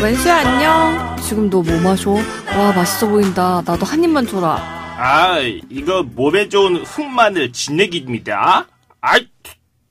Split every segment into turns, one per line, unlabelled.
웬수야 안녕. 지금 너 뭐 마셔? 와 맛있어 보인다. 나도 한 입만 줘라.
아, 이거 몸에 좋은 흑마늘 진액입니다. 아이,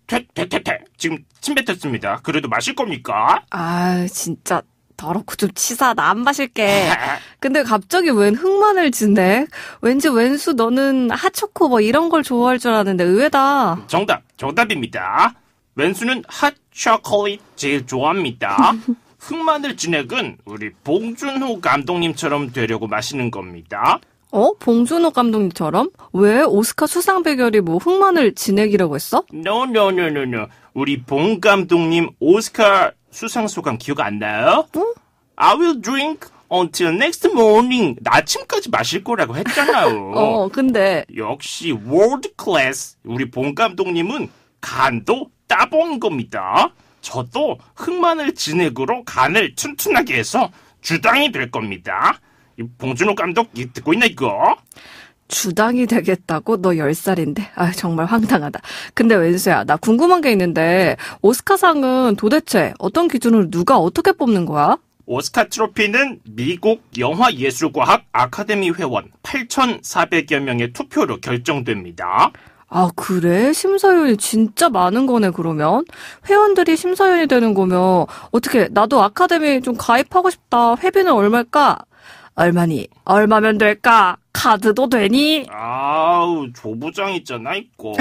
퇴퇴퇴퇴. 지금 침 뱉었습니다. 그래도 마실 겁니까?
아 진짜 더럽고 좀 치사. 하다안 마실게. 근데 갑자기 웬 흑마늘 진액? 왠지 웬수 너는 핫초코 뭐 이런 걸 좋아할 줄 아는데 의외다.
정답, 정답입니다. 웬수는 핫 초콜릿 제일 좋아합니다. 흑마늘 진액은 우리 봉준호
감독님처럼 되려고 마시는 겁니다. 어? 봉준호 감독님처럼? 왜 오스카 수상 배결이 뭐 흑마늘 진액이라고 했어? No, no, no, no, no. 우리 봉
감독님 오스카 수상 소감 기억 안 나요? 응? 어? I will drink until next morning. 나침까지 마실 거라고 했잖아요. 어, 근데. 역시 월드 클래스. 우리 봉 감독님은 간도 따본 겁니다. 저도 흑마늘 진액으로 간을 튼튼하게 해서 주당이 될 겁니다. 봉준호 감독 이 듣고 있나 이거?
주당이 되겠다고 너 10살인데? 아, 정말 황당하다. 근데 웬수야, 나 궁금한 게 있는데, 오스카상은 도대체 어떤 기준으로 누가 어떻게 뽑는 거야?
오스카 트로피는 미국 영화예술과학 아카데미 회원 8,400여 명의 투표로
결정됩니다. 아, 그래? 심사위원이 진짜 많은 거네, 그러면? 회원들이 심사위원이 되는 거면, 어떻게, 나도 아카데미 좀 가입하고 싶다. 회비는 얼마일까? 얼마니? 얼마면 될까? 카드도 되니? 아우,
조부장 있잖아, 있고.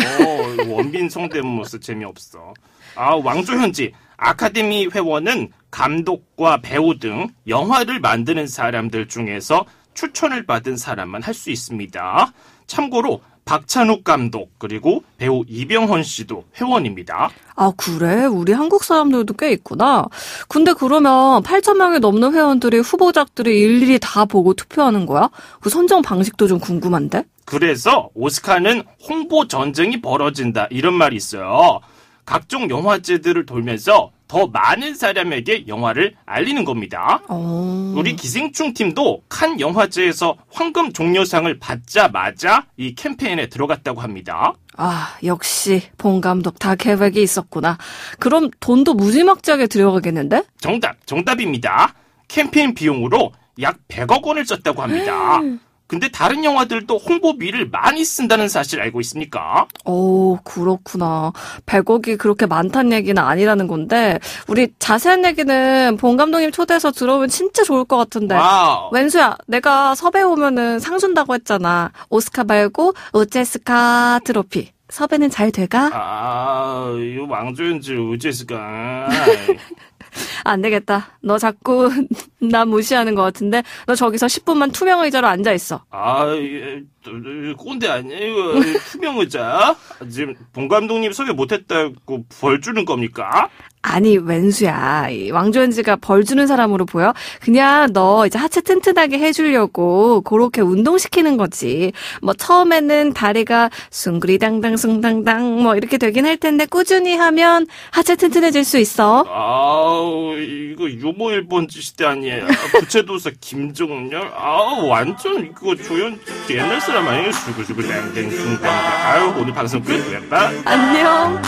원빈 성대모사 재미없어. 아, 왕조현지. 아카데미 회원은 감독과 배우 등 영화를 만드는 사람들 중에서 추천을 받은 사람만 할 수 있습니다. 참고로 박찬욱 감독 그리고 배우 이병헌 씨도 회원입니다.
아 그래? 우리 한국 사람들도 꽤 있구나. 근데 그러면 8천 명이 넘는 회원들이 후보작들을 일일이 다 보고 투표하는 거야? 그 선정 방식도 좀 궁금한데?
그래서 오스카는 홍보 전쟁이 벌어진다 이런 말이 있어요. 각종 영화제들을 돌면서 더 많은 사람에게 영화를 알리는 겁니다.
오. 어. 우리
기생충 팀도 칸 영화제에서 황금 종려상을 받자마자 이 캠페인에 들어갔다고 합니다.
아, 역시 본 감독 다 계획이 있었구나. 그럼 돈도 무지막지하게 들어가겠는데?
정답, 정답입니다. 캠페인 비용으로 약 100억 원을 썼다고 합니다. 에이. 근데 다른 영화들도 홍보비를 많이 쓴다는 사실 알고 있습니까?
오, 어, 그렇구나. 100억이 그렇게 많다는 얘기는 아니라는 건데, 우리 자세한 얘기는 본 감독님 초대해서 들어오면 진짜 좋을 것 같은데. 와우. 웬수야, 내가 섭외 오면은 상 준다고 했잖아. 오스카 말고, 오제스카 트로피. 섭외는 잘 돼가?
아, 이거 망조인지 오제스카.
안 되겠다. 너 자꾸 나 무시하는 것 같은데 너 저기서 10분만 투명 의자로 앉아 있어.
아, 꼰대 아니에요? 투명 의자? 지금 본 감독님 소개 못했다고 벌 주는 겁니까?
아니 웬수야 왕조현지가 벌 주는 사람으로 보여? 그냥 너 이제 하체 튼튼하게 해주려고 그렇게 운동시키는 거지 뭐 처음에는 다리가 숭그리당당 숭당당 뭐 이렇게 되긴 할 텐데 꾸준히 하면 하체 튼튼해질 수 있어
아 이거 유머 일본 짓이 아니야 예, 아, 부채도사 김종렬, 아 완전 이거 조연 옛날 사람 아니에요? 슈구슈구 땡땡 숭땡. 아유 오늘 방송 끝. 됐다. 안녕.